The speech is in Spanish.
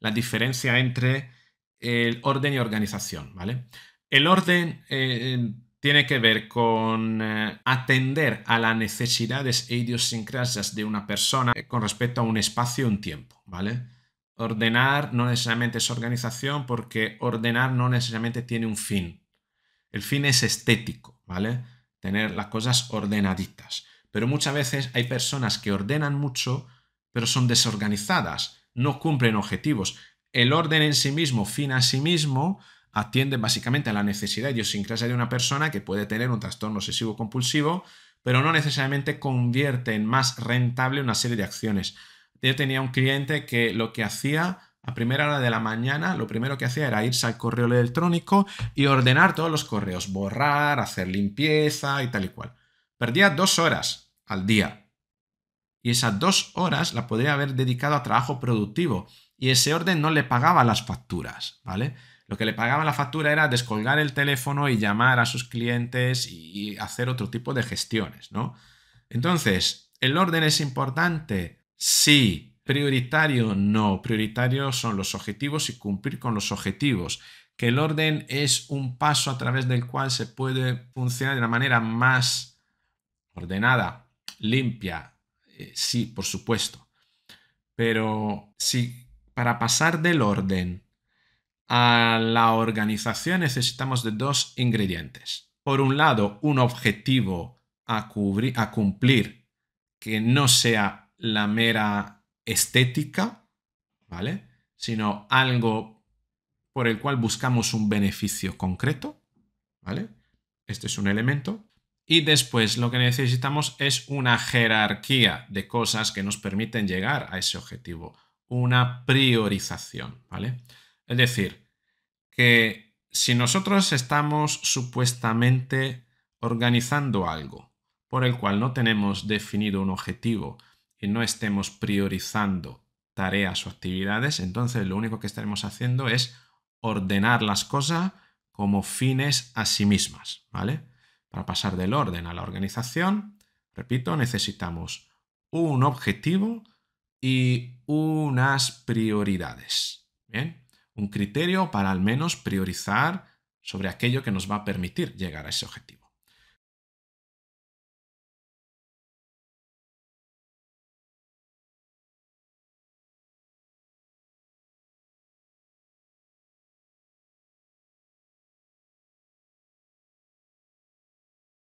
la diferencia entre el orden y organización, ¿vale? El orden eh, tiene que ver con eh, atender a las necesidades e idiosincrasias de una persona eh, con respecto a un espacio y un tiempo, ¿vale? Ordenar no necesariamente es organización porque ordenar no necesariamente tiene un fin. El fin es estético, ¿vale? Tener las cosas ordenaditas. Pero muchas veces hay personas que ordenan mucho, pero son desorganizadas no cumplen objetivos. El orden en sí mismo, fin a sí mismo, atiende básicamente a la necesidad idiosincrasia de una persona que puede tener un trastorno obsesivo compulsivo, pero no necesariamente convierte en más rentable una serie de acciones. Yo tenía un cliente que lo que hacía a primera hora de la mañana, lo primero que hacía era irse al correo electrónico y ordenar todos los correos, borrar, hacer limpieza y tal y cual. Perdía dos horas al día y esas dos horas la podría haber dedicado a trabajo productivo y ese orden no le pagaba las facturas, ¿vale? Lo que le pagaba la factura era descolgar el teléfono y llamar a sus clientes y hacer otro tipo de gestiones, ¿no? Entonces, ¿el orden es importante? Sí. Prioritario, no. Prioritario son los objetivos y cumplir con los objetivos. Que el orden es un paso a través del cual se puede funcionar de una manera más ordenada, limpia, eh, sí, por supuesto. Pero si para pasar del orden a la organización necesitamos de dos ingredientes. Por un lado, un objetivo a, cubrir, a cumplir que no sea la mera estética, ¿vale? Sino algo por el cual buscamos un beneficio concreto, ¿vale? Este es un elemento. Y después lo que necesitamos es una jerarquía de cosas que nos permiten llegar a ese objetivo, una priorización, ¿vale? Es decir, que si nosotros estamos supuestamente organizando algo por el cual no tenemos definido un objetivo y no estemos priorizando tareas o actividades, entonces lo único que estaremos haciendo es ordenar las cosas como fines a sí mismas, ¿vale? Para pasar del orden a la organización, repito, necesitamos un objetivo y unas prioridades. Un criterio para al menos priorizar sobre aquello que nos va a permitir llegar a ese objetivo.